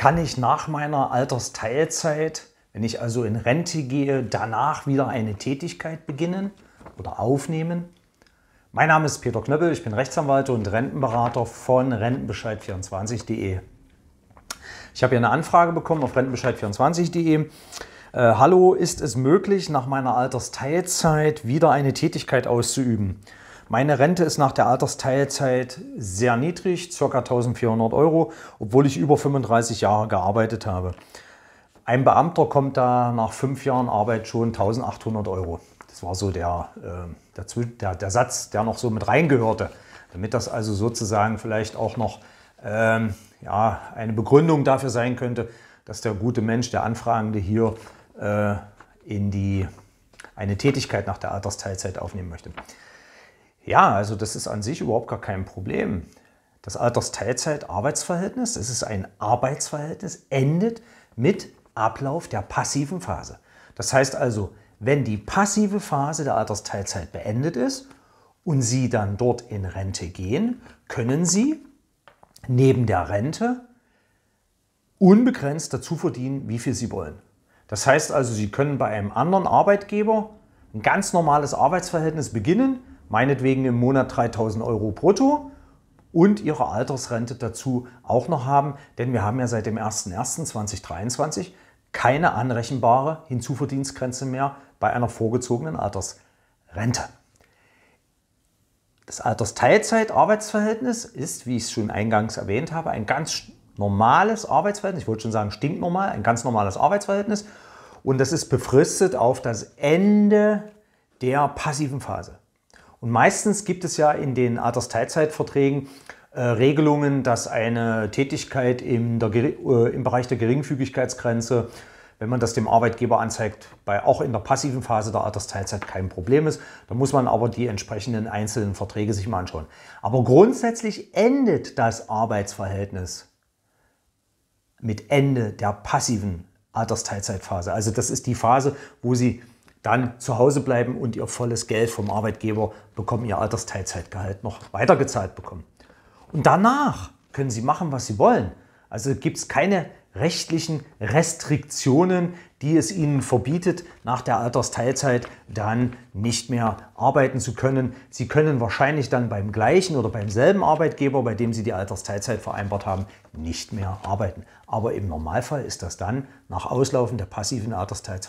kann ich nach meiner Altersteilzeit, wenn ich also in Rente gehe, danach wieder eine Tätigkeit beginnen oder aufnehmen? Mein Name ist Peter Knöppel, ich bin Rechtsanwalt und Rentenberater von rentenbescheid24.de. Ich habe hier eine Anfrage bekommen auf rentenbescheid24.de. Äh, Hallo, ist es möglich, nach meiner Altersteilzeit wieder eine Tätigkeit auszuüben? Meine Rente ist nach der Altersteilzeit sehr niedrig, ca. 1400 Euro, obwohl ich über 35 Jahre gearbeitet habe. Ein Beamter kommt da nach fünf Jahren Arbeit schon 1800 Euro. Das war so der, äh, der, der, der Satz, der noch so mit reingehörte. Damit das also sozusagen vielleicht auch noch ähm, ja, eine Begründung dafür sein könnte, dass der gute Mensch, der Anfragende hier äh, in die, eine Tätigkeit nach der Altersteilzeit aufnehmen möchte. Ja, also das ist an sich überhaupt gar kein Problem. Das Altersteilzeit-Arbeitsverhältnis, das ist ein Arbeitsverhältnis, endet mit Ablauf der passiven Phase. Das heißt also, wenn die passive Phase der Altersteilzeit beendet ist und Sie dann dort in Rente gehen, können Sie neben der Rente unbegrenzt dazu verdienen, wie viel Sie wollen. Das heißt also, Sie können bei einem anderen Arbeitgeber ein ganz normales Arbeitsverhältnis beginnen, meinetwegen im Monat 3000 Euro brutto und ihre Altersrente dazu auch noch haben, denn wir haben ja seit dem 01.01.2023 keine anrechenbare Hinzuverdienstgrenze mehr bei einer vorgezogenen Altersrente. Das Altersteilzeitarbeitsverhältnis ist, wie ich es schon eingangs erwähnt habe, ein ganz normales Arbeitsverhältnis. Ich wollte schon sagen, stinknormal, ein ganz normales Arbeitsverhältnis. Und das ist befristet auf das Ende der passiven Phase. Und meistens gibt es ja in den Altersteilzeitverträgen äh, Regelungen, dass eine Tätigkeit der, äh, im Bereich der Geringfügigkeitsgrenze, wenn man das dem Arbeitgeber anzeigt, bei, auch in der passiven Phase der Altersteilzeit kein Problem ist. Da muss man aber die entsprechenden einzelnen Verträge sich mal anschauen. Aber grundsätzlich endet das Arbeitsverhältnis mit Ende der passiven Altersteilzeitphase. Also das ist die Phase, wo Sie dann zu Hause bleiben und ihr volles Geld vom Arbeitgeber bekommen, ihr Altersteilzeitgehalt noch weitergezahlt bekommen. Und danach können sie machen, was sie wollen. Also gibt es keine rechtlichen Restriktionen, die es ihnen verbietet, nach der Altersteilzeit dann nicht mehr arbeiten zu können. Sie können wahrscheinlich dann beim gleichen oder beim selben Arbeitgeber, bei dem sie die Altersteilzeit vereinbart haben, nicht mehr arbeiten. Aber im Normalfall ist das dann nach Auslaufen der passiven Altersteilzeit